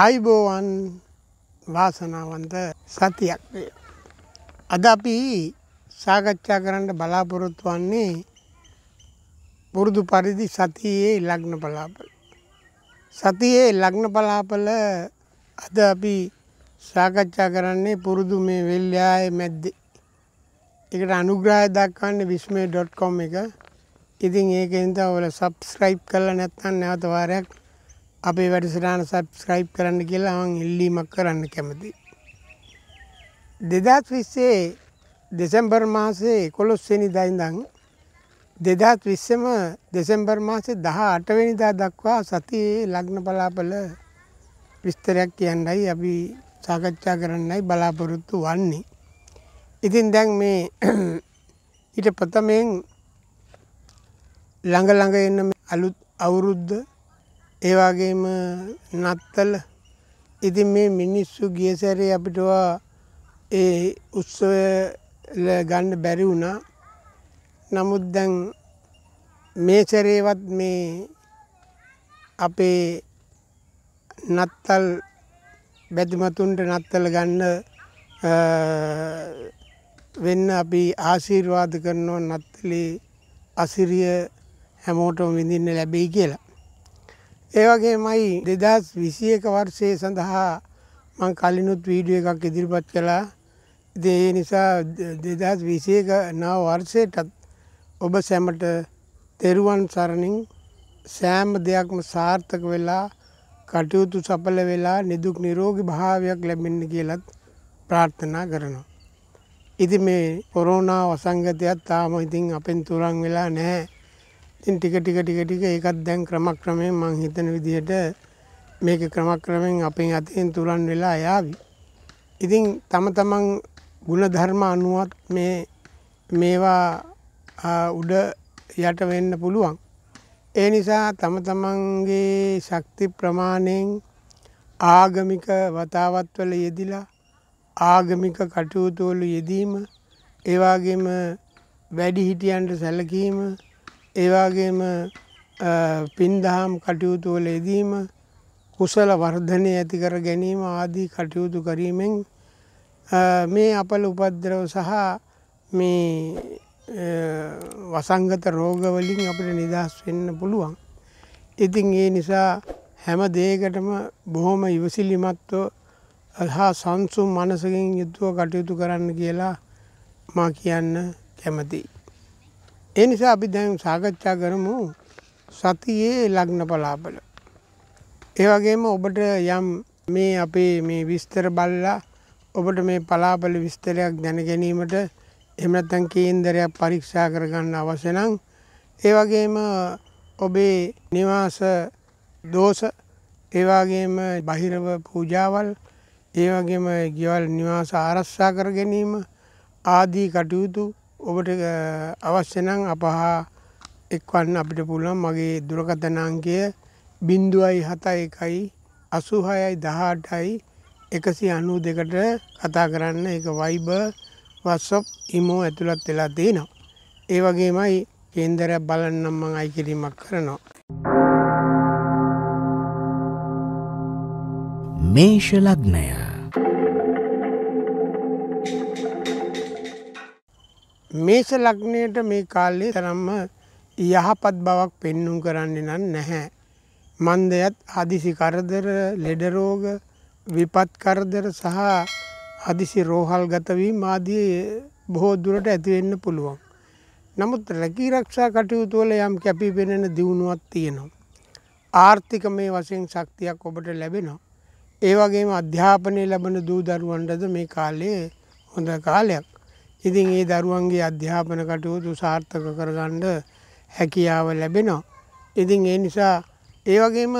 ආයිබෝවන් වාසනාවන්ත සතියක් වේ. අද අපි සාකච්ඡා කරන්න බලාපොරොත්තු වන්නේ පුරුදු පරිදි සතියේ ලග්න බලාපල. සතියේ ලග්න බලාපල අද අපි සාකච්ඡා කරන්නේ පුරුදු මේ වෙල්්‍යයාය මැද්දේ. එකට අනුග්‍රහය දක්වන්න විස්මේ.කොම් එක ඉතින් ඒක හින්දා ඔල සබස්ක්‍රයිබ් කරලා නැත්නම් නැවත වාරයක් අපේ වැඩසටාන සබස්ක්‍රයිප් කරන්න කියලා අවන් ඉල්ලීමක් කරන්න කැමති. දෙදත් විස්සේ දෙසැම්බර් මාසේ කොළොස්සනි දයිඳං දෙදත් විස්සම දෙසැම්බර් මාසේ දහ අටවැනිදා දක්වා සතියේ ලග්න බලාපල විස්තරයක් කියන්නයි අපි සාකච්ඡා කරන්නයි බලාපොරොත්තු වන්නේ. ඉතින් දැන් මේ ඊට ප්‍රථමයෙන් ළඟ ළඟ එන්න අලුත් අවුරුද්ධ ඒ වගේම නත්තල ඉතින් මේ මිනිස්සු ගිය සැරේ අපිටවා ඒ උත්සවය ගන්න බැරි වුණා. නමුත් දැන් මේ සැරේවත් මේ අපේ නත්තල් බැතිමතුන්ට නත්තල ගන්න වෙන්න අපි ආශීර්වාද කරනවා නත්තලේ අසිරිය හැමෝටම විඳින්න ලැබෙයි කියලා. ඒවගේමයි දෙදස් විසි එක වර්ෂය සඳහා මං කලිනුත් වීඩුව එකක් ඉදිරිපත් කළා දේ නිසා දෙදස් විසයක නව වර්ෂයටත් ඔබ සැමට තෙරුවන් සරණින් සෑම දෙයක්ම සාර්ථක වෙලා කටයුතු සපල වෙලා නිදුක් නිරෝගි භාවයක් ලැබෙන්න කියලත් ප්‍රාර්ථනා කරනවා. ඉති මේ කොරෝනා වසංගතයක් තාම ඉතින් අපෙන් තුරන් වෙලා නැහැ ඉතින් ටික ටික ටික ටික ඒකත් දැන් ක්‍රමක්‍රමයෙන් මං හිතන විදිහට මේක ක්‍රමක්‍රමෙන් අපේ අතයෙන් තුරන් වෙලා යාවි. ඉතින් තම තමන් ගුණධර්ම අනුවත් මේ මේවා උඩ යට වෙන්න පුළුවන්. ඒ නිසා තම තමන්ගේ ශක්ති ප්‍රමාණයෙන් ආගමික වතාවත්වල යෙදිලා ආගමික කටයුතුවලු යෙදීම ඒවාගේම වැඩිහිටියන්ට සැලකීම ඒවාගේම පින්දහම් කටයුතුවල යෙදීම කුසල වර්ධනය ඇතිකර ගැනීම ආදී කටයුතු කරීමෙන් මේ අපල උපද්‍රව සහ මේ වසංගත රෝගවලින් අපට නිදහස් වෙන්න පුළුවන්. ඉතින් ඒ නිසා හැම දේකටම බොහොම ඉවසිලිමත්ව හා සංසුම් මනසකින් යුතුව කටයුතු කරන්න කියලා මා කියන්න කැමතියි. ඒ නිසා අපි දැන් සාකච්ඡා කරමු සතියේ ලග්න පලාපල. ඒ වගේම ඔබට යම් මේ අපේ මේ විස්තර බල්ලා ඔබට මේ පලාපල විස්තරයක් දැන ගැනීමට එහෙම නැත්නම් කේන්දරයක් පරීක්ෂා කරගන්න අවශ්‍ය නම් ඒ වගේම ඔබේ නිවාස දෝෂ ඒ වගේම බහිරව පූජාවල් ඒ වගේම ගෙවල් නිවාස ආරක්ෂා කර ගැනීම ආදී කටයුතු ඔබට අවශ්‍යනං අපහා එක්වන්න අපිට පුළුවන් මගේ දුරකථනාංකය බින්දුවයි හතයි එකයි අසුහයයි දහටයි එකසි අනු දෙකට කතා කරන්න එක වයිබ වස්සප් ඉමෝ ඇතුළත් වෙලා දේනවා. ඒ වගේමයි කේන්දරයක් බලන්නම්මං අයිකිරීමක් කරනවා. මේෂ ලග්නයා මේෂ ලග්නයට මේ කාලේ තරම්ම යහපත් බවක් පෙන්නුම් කරන්නේ නම් නැහැ. මන්දයත් හදිසි කරදර, ලෙඩ රෝග, විපත් කරදර සහ හදිසි රෝහල් ගතවීම ආදී බොහෝ දුරට ඇති වෙන්න පුළුවන්. නමුත් රැකී ආරක්ෂා කටයුතු වල යම් කැපිපෙනෙන දියුණුවක් තියෙනවා. ආර්ථික මේ වශයෙන් ශක්තියක් ඔබට ලැබෙනවා. ඒ වගේම අධ්‍යාපනය ලැබෙන දූ දරුවන්ටද මේ කාලේ හොඳ කාලයක්. ඉතින් ඒ දරුවන්ගේ අධ්‍යාපන කටයුතු සාර්ථක කරගණ්ඩ හැකියාව ලැබෙනවා. ඉතින් ඒ නිසා ඒ වගේම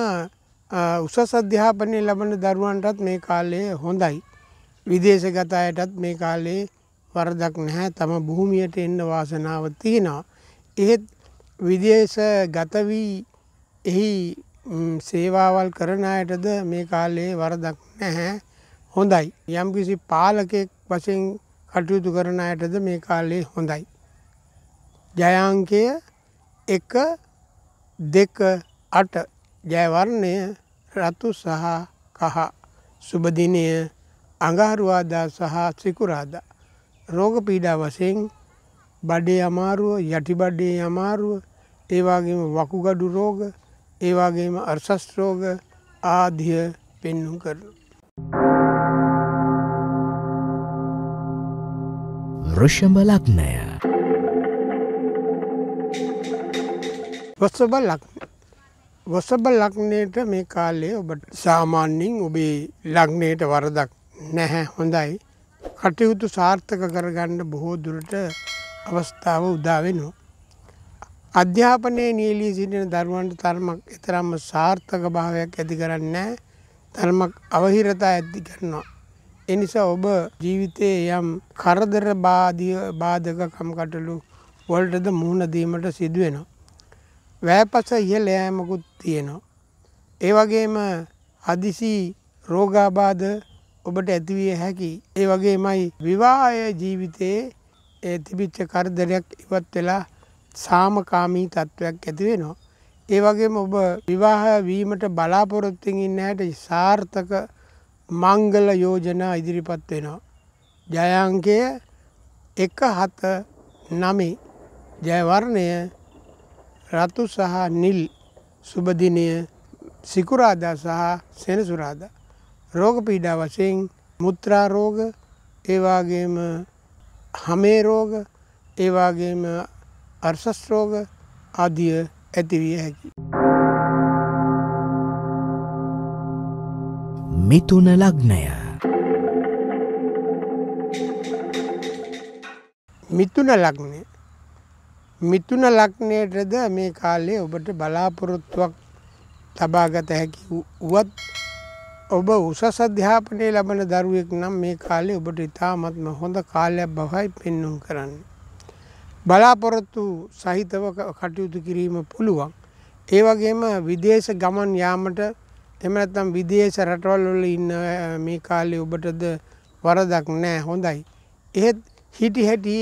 උසස් අධ්‍යාපනය ලබන දරුවන්ටත් මේ කාලයේ හොඳයි. විදේශ ගතායටත් මේ කාලේ වරදක් නැහැ තම බොහොමියට එන්න වාසනාව තියෙනවා. එහෙත් විදේශ ගතවී එහි සේවාවල් කරන අයටද මේ කාලයේ වරදක් නැහැ හොඳයි. යම්කිසි පාලකෙක් වශයෙන් කටයුතු කරන අයටද මේ කාලේ හොඳයි. ජයංකය එක දෙක අට ජයවර්ණය රතු සහ කහ සුබදිනය අඟහරුවාදා සහ සිකුරාද. රෝග පීඩා වසයෙන් බඩේ අමාරුව යටිබඩේ අමාරුව ඒවාගේම වකුගඩු රෝග ඒවාගේම අර්සස් රෝග ආදිය පෙන්නුම් කරනු. ෘෂභ ලග්නය. වස්සබ ලග්න වසබ ලක්නයට මේ කාලේ ඔබට සාමාන්‍යින් ඔබේ ලක්නයට වරදක් නැහැ හොඳයි කටයුතු සාර්ථක කරගන්න බොහෝ දුරට අවස්ථාව උදාවෙනවා. අධ්‍යාපනයේ නියලී සිටින දරුවන්ට තර්මක් එතරම්ම සාර්ථක භාවයක් ඇති කරන්න තර්මක් අවහිරතා ඇති කරනවා එනිසා ඔබ ජීවිතයේ යම් කරදර බාධිය බාධක කම්කටලු වලටද මුහුණදීමට සිදුවෙනවා. වැෑපස ඉහල ෑමකුත් තියෙනවා. ඒ වගේම හදිසි රෝගාබාධ ඔබට ඇතිවිය හැකි. ඒ වගේමයි විවාය ජීවිතයේ ඒ තිබිච්ච කරදරයක් ඉවත් වෙලා සාමකාමී තත්ත්වයක් ඇතිවෙනවා. ඒ වගේම ඔබ විවාහ වීමට බලාපොරොත්තින් ඉන්න ඇයට සාර්ථක මංගල යෝජනා ඉදිරිපත් වෙනවා. ජයංකය එක හත නමේ ජයවර්ණය රතු සහ නිල් සුබදිනය සිකුරාදා සහ සෙනසුරාද. රෝග පීඩා වශයෙන් මුත්‍රාරෝග ඒවාගේම හමේරෝග ඒවාගේම අර්ශස්රෝග අධිය ඇතිවිය හැකි. මිතුන ලග්නය මිතුන ලක්නය මිතුන ලක්නයටද මේ කාලේ ඔබට බලාපොරොත්තුවක් තබාගත හැකි වුවත් ඔබ උසස් අධ්‍යාපනය ලබන දරුවෙක් නම් මේ කාලේ ඔබට ඉතාමත්ම හොඳ කාලයක් බවයි පෙන්නුම් කරන්න. බලාපොරොත්තු සහිතව කටයුතු කිරීම පුළුවන්. ඒ වගේම විදේශ ගමන් යාමට එම නැත්තම් විදේශ රටවල් වල ඉන්න මේ කාලේ ඔබටද වරදක් නෑ හොඳයි. එහෙත් හිටි හැටි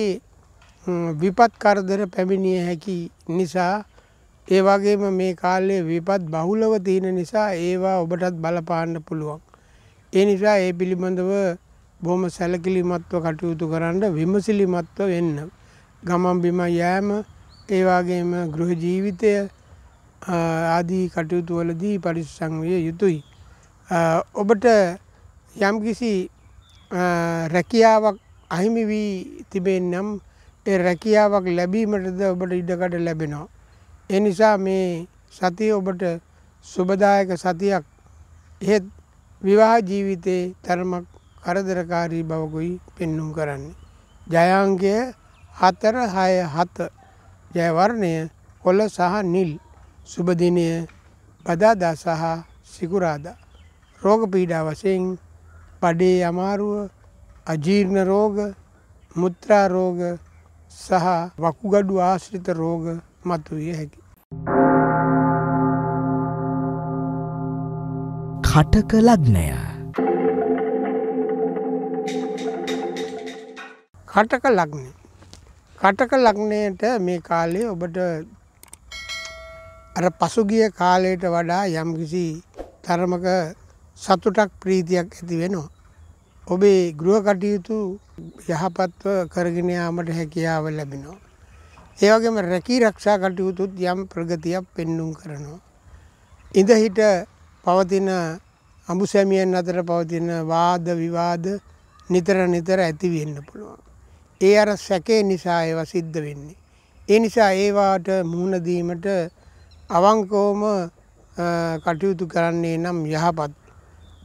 විපත් කරදර පැමිණිය හැකි නිසා ඒ වගේම මේ කාලේ විපත් බහුලව තියෙන නිසා ඒවා ඔබටත් බලපාන්න පුළුවන්. ඒ නිසා ඒ පිළිබඳව බොහොම සැලකිලිමත්ව කටයුතු කරන්න විමසිලිමත්ව වෙන්න. ගමන් බිම යෑම ඒ වගේම ගෘහ ජීවිතය ආදී කටයුතු වලදී පරිස්සම් විය යුතුයි. ඔබට යම්කිසි රැකියාවක් අහිමි වී තිබෙන් නම් ඒ රැකියාවක් ලැබීමටද ඔබට ඉඩකඩ ලැබෙනවා. ඒ නිසා මේ සතිය ඔබට සුබදායක සතියක් එහෙත් විවාහ ජීවිතයේ තරමක් කරදරකාරී බවකුයි පෙන්නුම් කරන්නේ. ජයංගය හතර හය හත ජයවර්ණය කොළ සහ නිල්. සුබදිනය බදාදා සහ සිකුරාදා. රෝග පීඩා වසයෙන් බඩේ අමාරුව අජීර්ණ රෝග මුත්‍රා රෝග සහ වකුගඩු ආශ්‍රිත රෝග මතුවිය හැකි. කටක ලග්නය කටක ලග්නය කටක ලග්නයට මේ කාලේ ඔබට අර පසුගිය කාලයට වඩා යම්කිසි තරමක සතුටක් ප්‍රීතියක් ඇති වෙනවා. ඔබේ ගෘහ කටයුතු යහපත්ව කරගෙන යාමට හැකියාව ලැබෙනවා. ඒ වගේම රැකී රක්ෂා කටයුතුත් යම් ප්‍රගතියක් පෙන්눔 කරනවා. ඉඳහිට පවතින අඹුසැමියන් අතර පවතින වාද විවාද නිතර නිතර ඇති වෙන්න පුළුවන්. ඒ අර සැකේ නිසා ඒවා සිද්ධ වෙන්නේ. ඒ නිසා ඒවාට මුහුණ දීමට අවංකෝම කටයුතු කරන්නේ නම් යහපත්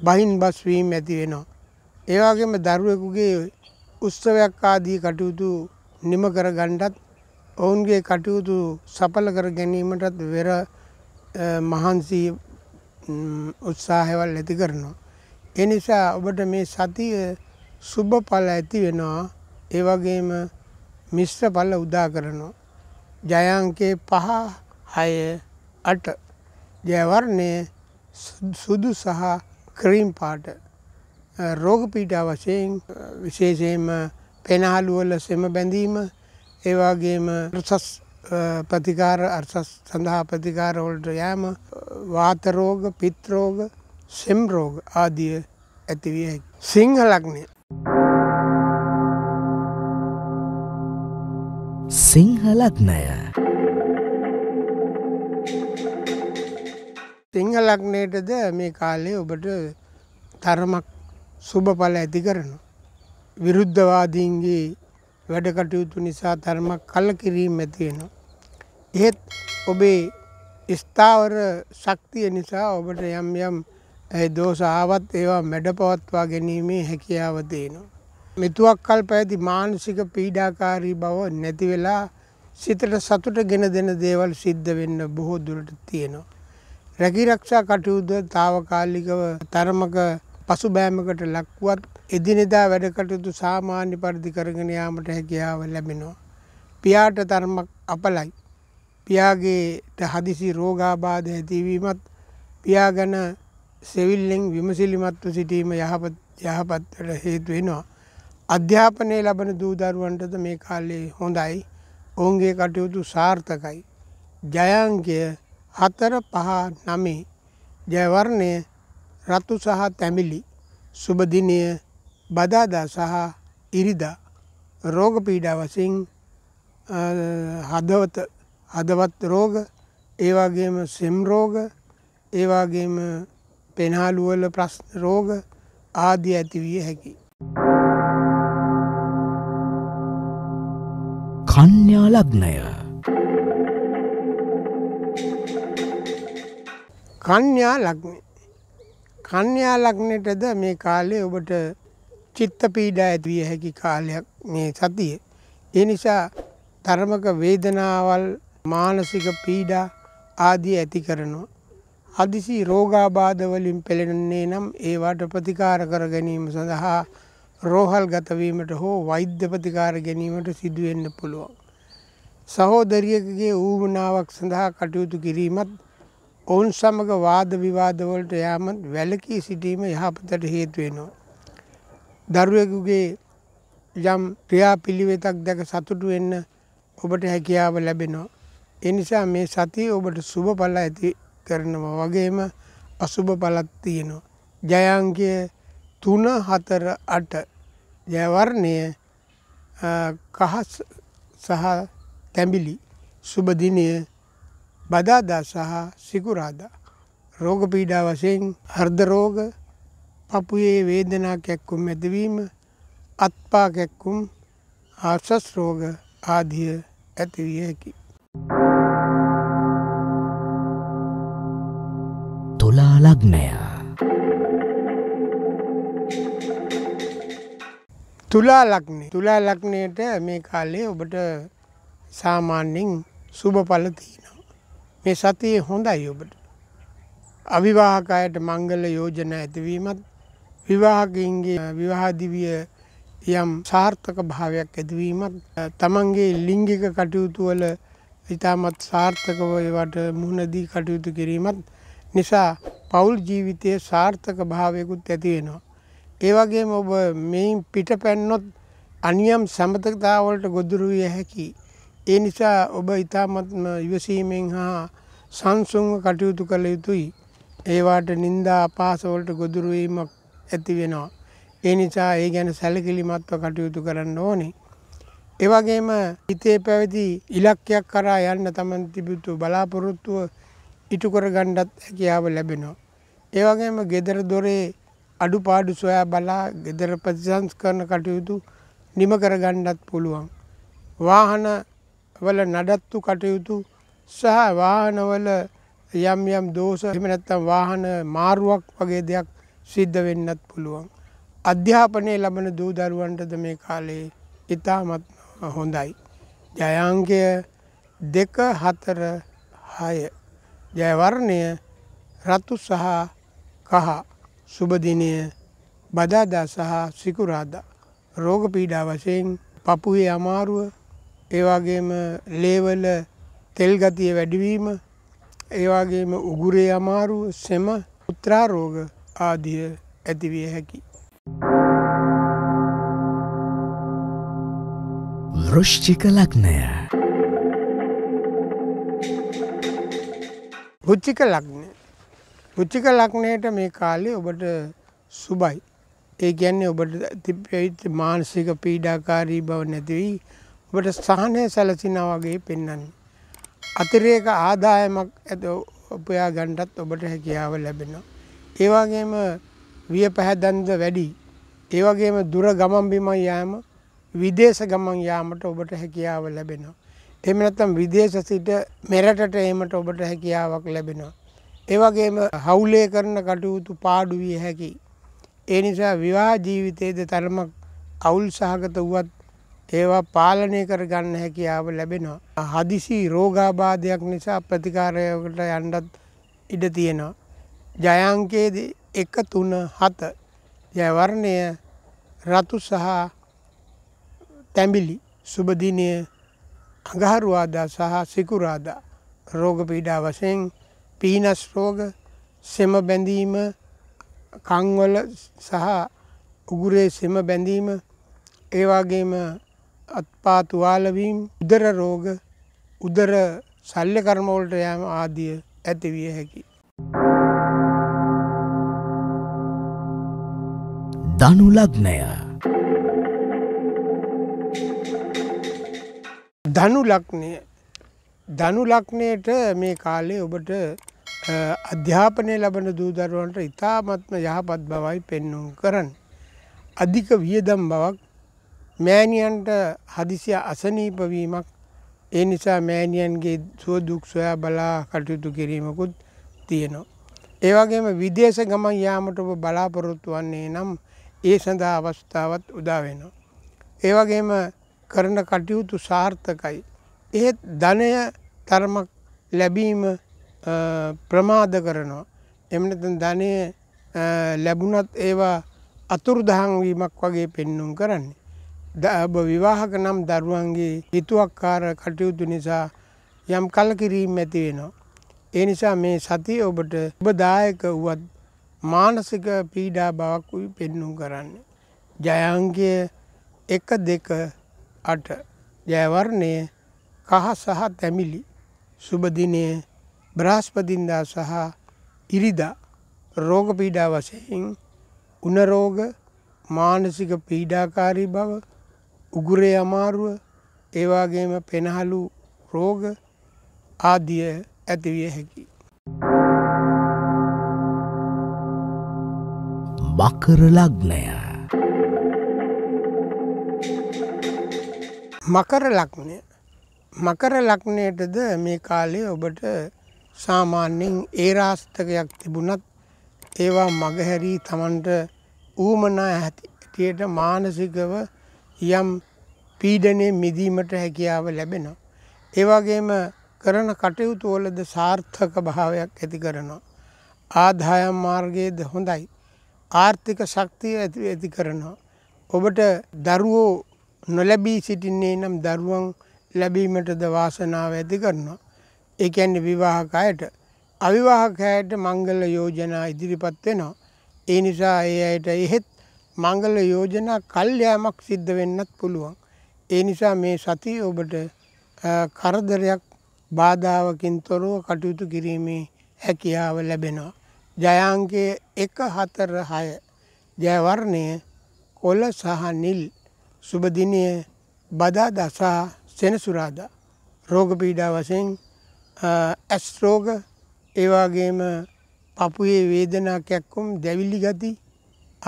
බහින් බස් වීම් ඇති වෙනවා. ඒවාගේම දරුවෙකුගේ උත්සවයක් ආදී කටයුතු නිම කර ගණ්ඩත් ඔවුන්ගේ කටයුතු සපල කර ගැනීමටත් වෙර මහන්සි උත්සාහවල් ඇති කරනවා. එනිසා ඔබට මේ සතිය සුභ පල ඇති වෙනවා ඒවගේම මිශ්‍ර පල්ල උදා කරනවා. ජයංකේ පහ හය අට ජයවර්ණය සුදු සහ ක්‍රීම් පාට රෝගපීඩා වශයෙන් විශේෂයෙන්ම පෙනහලුවල සෙම බැඳීම ඒවාගේම රසස් ප්‍රතිකාර අර්සස් සඳහා ප්‍රතිකාරවලට යෑම වාතරෝග පිත්‍රෝග සෙම්රෝග ආදිය ඇතිවිය හැකි. සිංහලක්නය සිංහලක්නය. සිංහලක්නයටද මේ කාලේ ඔබට තරමක් සුභඵල ඇති කරනවා. විරුද්ධවාදීන්ගේ වැඩකටයුතු නිසා තරමක් කල්ල කිරීම ඇතියෙනවා. එහෙත් ඔබේ ස්ථාවර ශක්තිය නිසා ඔබට යම් යම් දෝසාවත් ඒවා මැඩ පවත්වා ගැනීමේ හැකියාව තියෙනවා. මෙතුවක් කල් පැඇති මානසික පීඩාකාරී බව නැතිවෙලා සිතට සතුට ගෙන දෙන දේවල් සිද්ධ වෙන්න බොහෝ දුරට තියෙනවා. රැකිරක්ෂා කටයුද්ද තාවකාලිකව තරමක පසුබෑමකට ලක්වත් එදිනෙදා වැඩ කටයුතු සාමාන්‍ය පරිදි කරගෙන යාමට හැකියාව ලැබෙනවා. පියාට තරමක් අපලයි. පියාගේට හදිසි රෝගාබාධ ඇතිවීමත් පියා ගැන සෙවිල්ලෙන් විමසිලිමත්ව සිටීම යහපත් යහපත් හේතු වෙනවා. අධ්‍යාපනය ලබන දූදරුවන්ටද මේ කාලේ හොඳයි. ඔවුන්ගේ කටයුතු සාර්ථකයි. ජයංකය හතර පහ නමේ ජයවර්ණය රතු සහ තැමිලි සුබදිනය බදාදා සහ ඉරිදා රෝග පීඩා වසින් හදවත හදවත් රෝග ඒවාගේම සෙම් රෝග ඒවාගේම පෙනහලුවල ප්‍රශ්න රෝග ආදී ඇතිවිය හැකි. කන්‍යා ලග්නය කන්‍යා ලග්නේ. කන්‍යා ලග්නටද මේ කාලේ ඔබට චිත්ත පීඩා ඇති විය හැකි කාලයක් මේ සතිය. ඒ නිසා ධර්මක වේදනාවල් මානසික පීඩා ආදී ඇති කරනවා. අදිසි රෝගාබාධ වලින් පෙළෙන්නේ නම් ඒවට ප්‍රතිකාර කර ගැනීම සඳහා රෝහල් ගතවීමට හෝ වෛද්‍ය ප්‍රතිකාර ගැනීමට සිදුවෙන්න පුළුවන්. සහෝදරියකගේ ඌමනාවක් සඳහා කටයුතු කිරීමත් ඔවුන් සමග වාද විවාදවලට යාම වැලකී සිටීම යහපතට හේතුවෙනවා. දරුවෙකුගේ යම් ක්‍රියා පිළිවෙතක් දැක සතුටු වෙන්න ඔබට හැකියාව ලැබෙනවා. එනිසා මේ සතිය ඔබට සුභ පල ඇති කරනවා වගේම අසුභ පලත් තියෙනවා. ජයංකය තුන හතර අට ජයවර්ණය කහස් සහ තැඹිලි සුබදිනය බදාදා සහ සිකුරාදා. රෝග පීඩා වශයෙන් හර්දරෝග පපුයේ වේදනා කැක්කුම් ඇදවීම අත්පා කැක්කුම් ආසස් රෝග ආදිය ඇතිවිය හැකි. තුලා ලග්නය තුලා ලක්නේ තුලා ලක්නයට මේ කාලේ ඔබට සාමාන්‍යෙන් සුභ පලතින මේ සතියේ හොඳයි ඔබට. අවිවාහකයට මංගල යෝජන ඇතිවීමත් විවාහකින්ගේ විවාහදිවිය යම් සාර්ථක භාවයක් ඇතිවීමත් තමන්ගේ ලිංගික කටයුතුවල ඉතාමත් සාර්ථකවට මුහුණදී කටයුතු කිරීමත් නිසා පවුල් ජීවිතයේ සාර්ථක භාවයකුත් ඇතිවෙනවා. ඒවගේම ඔබ මෙයින් පිට පැන්නොත් අනියම් සමතකතාවලට ගොදුරුවිය හැකි ඒ නිසා ඔබ ඉතාමත්ම ඉවසීමෙන් හා සංසුන්ව කටයුතු කළ යුතුයි. ඒවාට නින්දා අපාසවලට ගොදුරුවීමක් ඇති වෙනවා. ඒ නිසා ඒ ගැන සැලකිලිමත්ව කටයුතු කරන්න ඕනේ. එවගේම හිතේ පැවති ඉලක්කයක් කරා යන්න තමන් තිබුතු බලාපොරොත්තුව ඉටු කර ගණ්ඩත් හැකියාව ලැබෙනවා. ඒවගේම ගෙදර දොරේ අඩුපාඩු සොයා බලා ගෙදර ප්‍රතිසංස් කරන කටයුතු නිම කරගණ්ඩත් පුළුවන්. වාහන වල නඩත්තු කටයුතු සහ වාහනවල යම් යම් දෝෂ එහෙම නැත්නම් වාහන මාරුවක් වගේ දෙයක් සිද්ධ වෙන්නත් පුළුවන්. අධ්‍යාපනයේ ලබන දූ දරුවන්ටද මේ කාලේ ඉතාමත් හොඳයි. ජයාංකය දෙක හතර හය ජයවර්ණය රතු සහ කහ සුබදිනය බදාදා සහ සිකුරාදා රෝග පීඩා වශයෙන් පපුයේ අමාරුව ඒ වගේම ලේවල තෙල් ගතිය වැඩිවීම ඒ වගේම උගුරේ අමාරුව සෙම උත්‍රා රෝග ආදිය ඇති විය හැකියි. වෘෂ්චික ලග්නය පුච්චික ලග්නය පුච්චික ලක්නයට මේ කාලේ ඔබට සුබයි ඒ ගැන්නේ ඔබට තිප්‍රවිත් මානසික පීඩාකාරී බව නැතිවී ඔබට සහනය සැලසිනා වගේ පෙන්වන්නේ. අතිරේක ආදායමක් ඇත උපයා ගණ්ඩත් ඔබට හැකියාව ලැබෙනවා. ඒවාගේම විය පැහැදන්ද වැඩි. ඒවගේම දුර ගමන් බිම යෑම විදේශ ගමන් යාමට ඔබට හැකියාව ලැබෙනවා. එහෙම නැත්නම් විදේශ සිට මෙරටට ඒමට ඔබට හැකියාවක් ලැබෙනවා. ඒවගේම හවුලේ කරන කටයුතු පාඩු විය හැකි. ඒ නිසා විවාහ ජීවිතයේද තරමක් අවුල් සහගත වුවත් ඒවා පාලනය කර ගන්න හැකියාව ලැබෙනවා. හදිසි රෝගාබාධයක් නිසා ප්‍රතිකාරයකට යන්නත් ඉඩ තියෙනවා. ජයංකයේද එක තුන හත ජයවර්ණය රතු සහ තැඹිලි සුබදිනය අඟහරුවාදා සහ සිකුරාදා රෝග පීඩා වශයෙන් පීනස් රෝග සෙම බැඳීම කංවල සහ උගුරේ සෙම බැඳීම ඒවාගේම අත්පා තුවාලවීම් උදර රෝග උදර ශල්්‍ය කර්මවලට යෑම ආදිය ඇතිවිය හැකි. ධනුලග්නය ධනු ලක්නය ධනු ලක්නයට මේ කාලේ ඔබට අධ්‍යාපනය ලබන දූදරුවන්ට ඉතාමත්ම යහපත් බවයි පෙන්නුම් කරන්න. අධික වියදම් බවක් මෑණියන්ට හදිසිය අසනීප වීමක් ඒ නිසා මෑණියන්ගේ සුව දුක් සොයා බලා කටයුතු කිරීමකුත් තියෙනවා. ඒ වගේම විදේශ ගමන් යාමට ඔබ බලාපොරොත්තු වන්නේ නම් ඒ සඳහා අවස්ථාවත් උදා වෙනවා. ඒ වගේම කරන කටයුතු සාර්ථකයි. ඒත් ධනය තරමක් ලැබීම ප්‍රමාද කරනවා. එමනතන් ධනය ලැබුණත් ඒවා අතුරුදහන් වීමක් වගේ පෙන්නුම් කරන්නේ. විවාහක නම් දරුවන්ගේ හිතුවක්කාර කටයුතු නිසා යම් කලකිරීම් ඇති වෙනවා. ඒ නිසා මේ සතිය ඔබට උබදායක වුවත් මානසික පීඩා බවක් උයි පෙන්නුම් කරන්න. ජයංගය එක දෙක අට ජයවර්ණය කහ සහ තැමිලි සුබදිනය බ්‍රහස්පතින්දා සහ ඉරිදා රෝග පීඩා වශයෙන් උනරෝග මානසික පීඩාකාරී බව උගුරේ අමාරුව ඒවාගේම පෙනහලු රෝග ආදිය ඇතිවිය හැකි. මකර ලග්නය මකර ලක්නය මකර ලක්නයටද මේ කාලේ ඔබට සාමාන්‍යෙන් ඒ රාස්ථකයක් තිබුණත් ඒවා මගහැරී තමන්ට ඌමනා ඇතියට මානසිකව යම් පීඩනය මිදීමට හැකියාව ලැබෙනවා. ඒවගේම කරන කටයුතුවලද සාර්ථක භාවයක් ඇති කරනවා. ආදායම් මාර්ගයේද හොඳයි. ආර්ථික ශක්තිය ඇති ඇති කරනවා. ඔබට දරුවෝ නොලැබී සිටින්නේ නම් දරුවන් ලැබීමටද වාසනාව ඇති කරනවා. ඒකැන්න විවාහකයට අවිවාහකයට මංගල යෝජනා ඉදිරිපත් වෙනවා. ඒ නිසා ඒ අයට එහෙත් මංගල යෝජනා කල්යාමක් සිද්ධ වෙන්නත් පුළුවන්. ඒ නිසා මේ සති ඔබට කරදරයක් බාධාවකින් තොරව කටයුතු කිරීමේ හැකියාව ලැබෙනවා. ජයංකය එක හතර හය ජයවර්ණය කොල සහ නිල් සුබදිනය බදා දසා සෙනසුරාදා. රෝගපීඩා වසයෙන් ඇස්රෝග ඒවාගේම පපුයේ වේදනා කැක්කුම් දැවිල්ලි ගති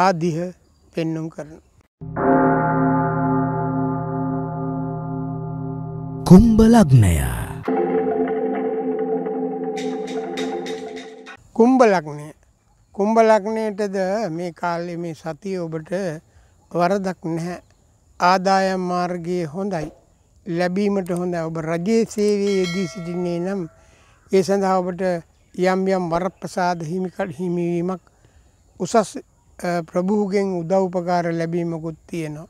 ආදිහ පෙන්නුම් කරන. කුම්බලග්නය කුම්බලක්නය කුම්බලක්නයටද මේ කාල්ලෙ මේ සතිය ඔබට වරදක් නැහැ ආදායම් මාර්ගයේ හොඳයි ලැබීමට හොඳ ඔබ රජයේ සේවයේ යෙදී සිටින්නේ නම් ඒ සඳහා ඔබට යම් යම් වරප්‍රසාද හිමිකට හිමිවීමක් උසස් ප්‍රභූගෙන් උදව්පකාර ලැබීමකුත් තියෙනවා.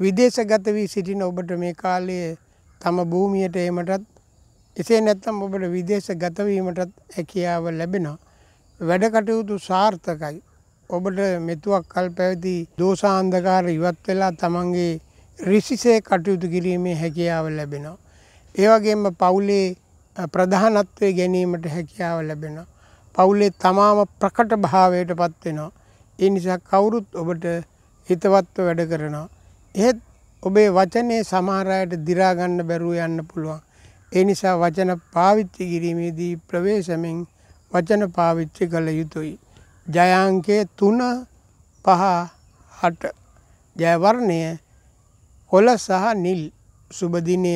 විදේශගත වී සිටින ඔබට මේ කාලයේ තම භූමියට ඒමටත් එසේ නැත්තම් ඔබට විදේශ ගතවීමටත් හැකියාව ලැබෙනවා. වැඩකටයුතු සාර්ථකයි. ඔබට මෙතුවක් කල් පැවති දෝසාන්ධකාර ඉවත් වෙලා තමන්ගේ රිසිසේ කටයුතු කිරීමේ හැකියාව ලැබෙනවා. ඒවගේම පවුලේ ප්‍රධානත්වය ගැනීමට හැකියාව ලැබෙනවා. පවුලේ තමාම ප්‍රකට භාවයට පත්වෙනවා. ඒ නිසා කවුරුත් ඔබට හිතවත්ව වැඩ කරනවා. එහෙත් ඔබේ වචනේ සමහර අයට දිරා ගන්න බැරුව යන්න පුළුවන්. ඒ නිසා වචන පාවිච්චි කිරීමේදී ප්‍රවේශමෙන් වචන පාවිච්චි කළ යුතුයි. ජයාංකයේ 3 5 8 ජයවර්ණය කොළ සහ නිල් සුබ දිනය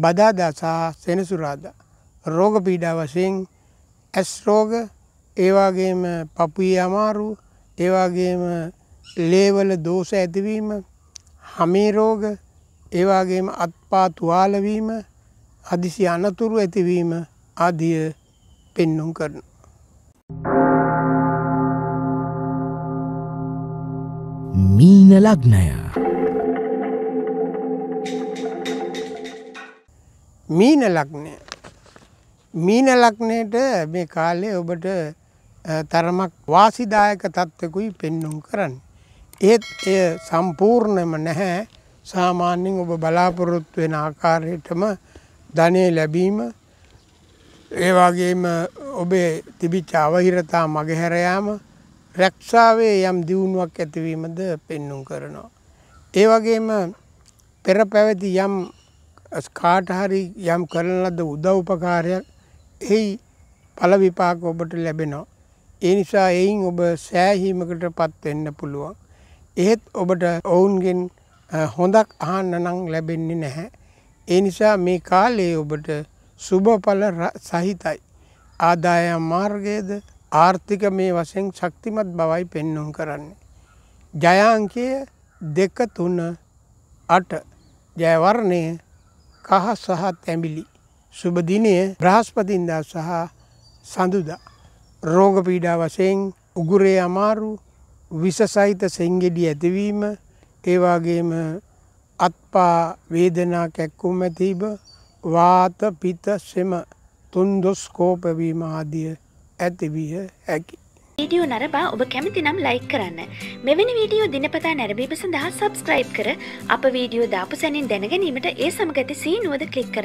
බදාදා සහ සෙනසුරාදා රෝග පීඩා වශයෙන් ඇස් රෝග ඒ වගේම පපුවේ අමාරුව ඒ වගේම ලේවල දෝෂ ඇතිවීම, හමේ රෝග, ඒ වගේම අත්පා තුවාල වීම, අදිසි අනතුරු ඇතිවීම ආදිය පෙන්눔 කරනවා. මීන ලග්නය මීන ලග්නය මීන ලග්නයට මේ කාලේ ඔබට තරමක් වාසිදායක තත්ත්වකුයි පෙන්නුම් කරන්න. ඒත් එය සම්පූර්ණයම නැහැ සාමාන්‍යෙන් ඔබ බලාපොරොත්තු වෙන ආකාරයටම ධනය ලැබීම ඒවාගේම ඔබේ තිබිච්ච අවහිරතා මගහැරයාම රැක්ෂාවේ යම් දියුණුවක් ඇතිවීමද පෙන්නුම් කරනවා. ඒවගේම පෙර පැවැති යම් ස්කාටහරි යම් කරන ලද උදව් උපකාරයක් එහි පලවිපාක ඔබට ලැබෙනවා. ඒ නිසා එයින් ඔබ සෑහීමකට පත් වෙන්න පුළුවන්. එහෙත් ඔබට ඔවුන්ගෙන් හොඳක් අහන්න නම් ලැබෙන්නේ නැහැ. ඒ නිසා මේ කාලේ ඔබට සුබඵල සහිතයි. ආදායම් මාර්ගයේද ආර්ථික මේ වශයෙන් ශක්තිමත් බවයි පෙන්වුම් කරන්නේ. ජයාංකය දෙක තුන අට ජයවර්ණය කහ සහ තැඹිලි. සුබ දිනය බ්‍රහස්පතින්දා සහ සඳුදා රෝග පීඩා වශයෙන් උගුරේ අමාරු විස සහිත සෙංගෙඩි ඇතිවීම ඒ වගේම අත්පා වේදනා කැක්කුම් ඇතිව වාත පිත සෙම තුන්දොස් කෝප වීම ආදිය ඇතිවිය හැකි වීඩියෝ නරඹා ඔබ කැමති නම් ලයික් කරන්න. මෙවැනි වීඩියෝ දිනපතා නැරඹීම සඳහා සබ්ස්ක්‍රයිබ් කර අප වීඩියෝ දාපු සැනින් දැනගැනීමට ඒ සමග ඇති සීනුවද ක්ලික් කරන්න.